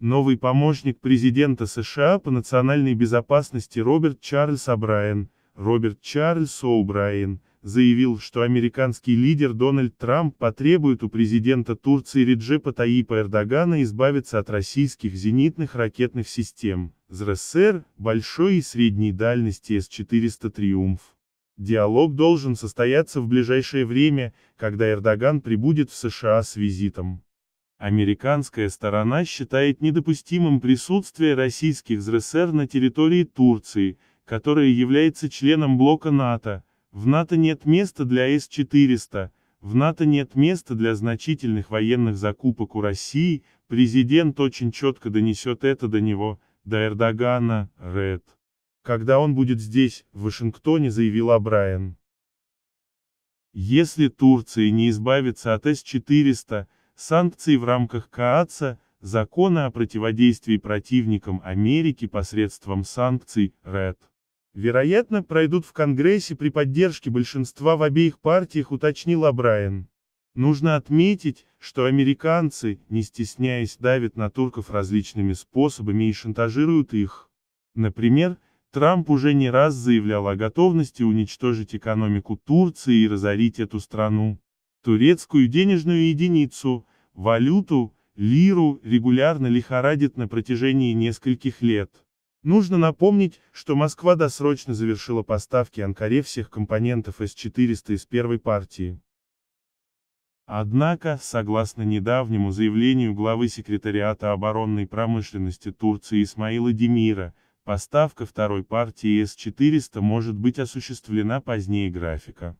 Новый помощник президента США по национальной безопасности Роберт Чарльз О'Брайен, Роберт Чарльз О'Брайен, заявил, что американский лидер Дональд Трамп потребует у президента Турции Реджепа Таипа Эрдогана избавиться от российских зенитных ракетных систем ЗРСР большой и средней дальности С-400 «Триумф». Диалог должен состояться в ближайшее время, когда Эрдоган прибудет в США с визитом. Американская сторона считает недопустимым присутствие российских ЗРСР на территории Турции, которая является членом блока НАТО. В НАТО нет места для С-400, в НАТО нет места для значительных военных закупок у России, президент очень четко донесет это до него, до Эрдогана, Ред. Когда он будет здесь, в Вашингтоне заявил Брайан. Если Турция не избавится от С-400, Санкции в рамках КААЦа, закона о противодействии противникам Америки посредством санкций, РЭД. Вероятно, пройдут в Конгрессе при поддержке большинства в обеих партиях, уточнил Абраин. Нужно отметить, что американцы, не стесняясь, давят на турков различными способами и шантажируют их. Например, Трамп уже не раз заявлял о готовности уничтожить экономику Турции и разорить эту страну. Турецкую денежную единицу, валюту, лиру, регулярно лихорадит на протяжении нескольких лет. Нужно напомнить, что Москва досрочно завершила поставки Анкаре всех компонентов С-400 из первой партии. Однако, согласно недавнему заявлению главы секретариата оборонной промышленности Турции Исмаила Демира, поставка второй партии С-400 может быть осуществлена позднее графика.